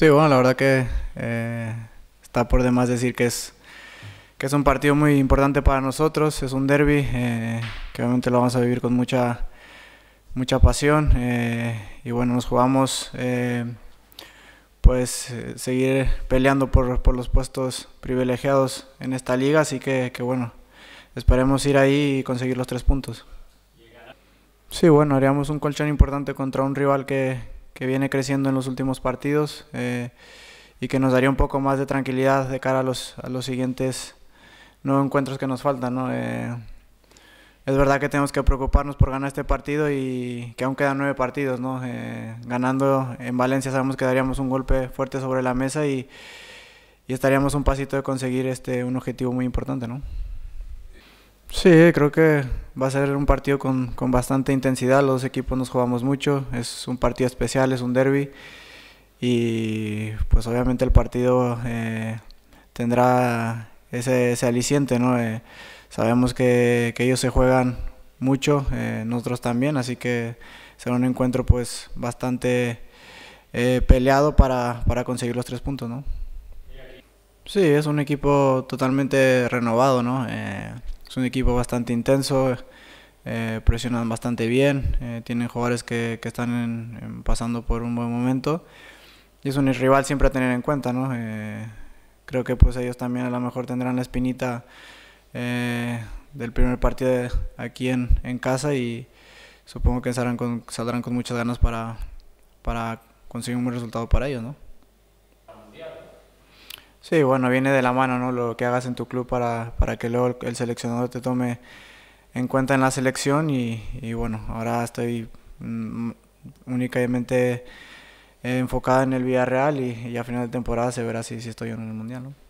Sí, bueno, la verdad que eh, está por demás decir que es, es un partido muy importante para nosotros, es un derby, eh, que obviamente lo vamos a vivir con mucha, mucha pasión eh, y bueno, nos jugamos pues seguir peleando por, por, los puestos privilegiados en esta liga, así que, que bueno, esperemos ir ahí y conseguir los tres puntos. Sí, bueno, haríamos un colchón importante contra un rival que, que viene creciendo en los últimos partidos eh, y que nos daría un poco más de tranquilidad de cara a los, siguientes nuevos encuentros que nos faltan. Eh, es verdad que tenemos que preocuparnos por ganar este partido y que aún quedan nueve partidos. ¿no? Eh, ganando en Valencia sabemos que daríamos un golpe fuerte sobre la mesa y, y estaríamos un pasito de conseguir este, un objetivo muy importante. ¿no? Sí, creo que va a ser un partido con, con, bastante intensidad. Los dos equipos nos jugamos mucho. Es un partido especial, es un derby. Y pues obviamente el partido eh, tendrá ese, aliciente, ¿no? Eh, sabemos que, ellos se juegan mucho, eh, nosotros también, así que será un encuentro pues bastante peleado para, para conseguir los tres puntos, ¿no? Sí, es un equipo totalmente renovado, ¿no? Es un equipo bastante intenso, eh, presionan bastante bien, eh, tienen jugadores que, están pasando por un buen momento y es un rival siempre a tener en cuenta, ¿no? Eh, creo que pues ellos también a lo mejor tendrán la espinita del primer partido aquí en, casa y supongo que saldrán con, muchas ganas para, para conseguir un buen resultado para ellos, ¿no? Sí, bueno, viene de la mano, ¿no? Lo que hagas en tu club para, que luego el, seleccionador te tome en cuenta en la selección y, bueno, ahora estoy mm, únicamente enfocada en el Villarreal y, y a final de temporada se verá si, si estoy en el Mundial, ¿no?